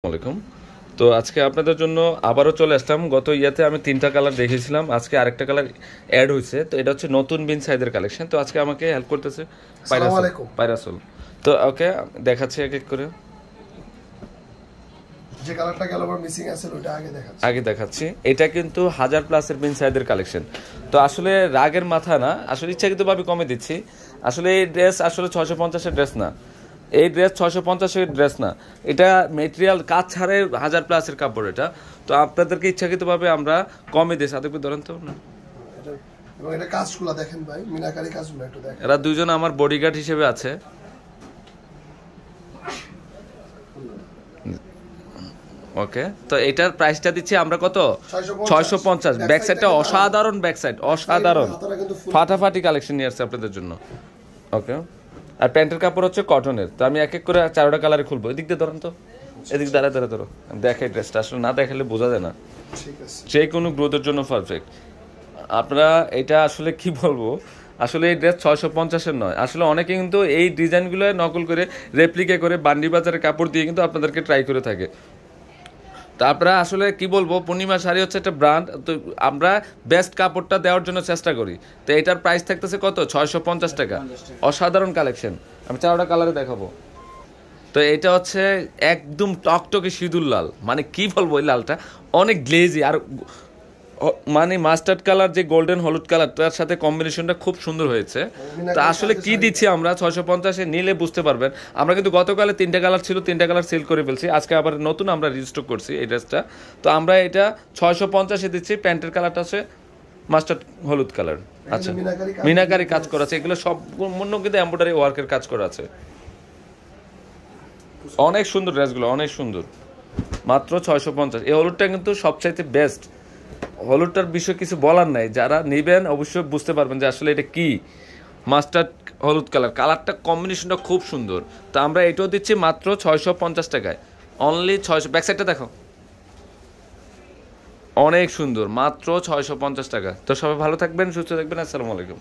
আসসালামাইকুম তো আজকে আপনাদের জন্য আবারও চলে আসলাম গত ইয়াতে আমি তিনটা কালার দেখেছিলাম আজকে আরেকটা কালার অ্যাড হয়েছে তো এটা হচ্ছে নতুন বিন সাইজের কালেকশন তো আজকে আমাকে হেল্প করতেছে পাইরাসল তো ওকে দেখাচ্ছি এক এক করে আগে দেখাচ্ছি এটা কিন্তু হাজার বিন কালেকশন তো আসলে রাগের মাথা না আসলে ভাবে কমে দিচ্ছি আসলে এই ড্রেস আসলে ছয়শো পঞ্চাশের ড্রেস না এই ড্রেস ছয়শো পঞ্চাশের ড্রেস না এটা মেটেরিয়াল কাজ ছাড়ে হাজার প্লাসের কাপড় এটা তো আপনাদেরকে ইচ্ছাকৃতভাবে আমরা কমে দিই সাদেক ধরেন তো না এরা দুজন আমার বডিগার্ড হিসেবে আছে ওকে তো এটার প্রাইসটা দিচ্ছি আমরা কত ছয়শো পঞ্চাশ ব্যাক সাইডটা অসাধারণ ব্যাক সাইড অসাধারণ ফাটাফাটি কালেকশন নিয়ে আসছে আপনাদের জন্য ওকে আর প্যান্টের কাপড় হচ্ছে কটনের তো আমি এক এক করে চারোটা কালারে খুলবো এদিক দিয়ে ধরেন তো এদিক দাঁড়া দাঁড়া ধরো দেখে ড্রেসটা আসলে না দেখালে বোঝা যায় না যে কোনো গ্রোথের জন্য পারফেক্ট আপনারা এটা আসলে কি বলবো আসলে এই ড্রেস ছয়শো পঞ্চাশের নয় আসলে অনেকে কিন্তু এই ডিজাইনগুলো নকল করে রেপ্লিকে করে বান্ডি বাজারের কাপড় দিয়ে কিন্তু আপনাদেরকে ট্রাই করে থাকে তারপরে আসলে কি বলবো পূর্ণিমা শাড়ি হচ্ছে একটা ব্র্যান্ড তো আমরা বেস্ট কাপড়টা দেওয়ার জন্য চেষ্টা করি তো এটার প্রাইস থাকতেছে কত ছয়শো পঞ্চাশ টাকা অসাধারণ কালেকশন আমি চারোটা কালারে দেখাবো তো এটা হচ্ছে একদম টকটকে সিঁদুর লাল মানে কি বলবো ওই লালটা অনেক গ্লেজি আর মানে মাস্টার্ড কালার যে গোল্ডেন হলুদ কালার তার সাথে কম্বিনেশনটা খুব সুন্দর হয়েছে তা আসলে কি দিচ্ছি আমরা ছয়শো পঞ্চাশে নিলে বুঝতে পারবেন আমরা কিন্তু গতকালে তিনটা কালার ছিল তিনটা কালার সেল করে ফেলছি আজকে আবার নতুন আমরা রেজিস্টার করছি এই ড্রেসটা তো আমরা এটা ছয়শো পঞ্চাশে দিচ্ছি প্যান্টের কালারটা আছে মাস্টার্ড হলুদ কালার আচ্ছা মিনাকারি কাজ করা আছে এগুলো সব মূল্য কিন্তু এম্ব্রয়ডারি ওয়ার্কের কাজ করা আছে অনেক সুন্দর ড্রেসগুলো অনেক সুন্দর মাত্র ছয়শো পঞ্চাশ এই হলুদটা কিন্তু সবচাইতে বেস্ট হলুদটার বিষয়ে কিছু বলার নাই যারা নেবেন অবশ্যই বুঝতে পারবেন যে আসলে এটা কি মাস্টার্ড হলুদ কালার কালারটা কম্বিনেশনটা খুব সুন্দর তো আমরা এটাও দিচ্ছি মাত্র ছয়শো পঞ্চাশ টাকায় অনলি ছয়শো ব্যাকসাইডটা দেখো অনেক সুন্দর মাত্র ছয়শো পঞ্চাশ টাকা তো সবাই ভালো থাকবেন সুস্থ থাকবেন আসসালামু আলাইকুম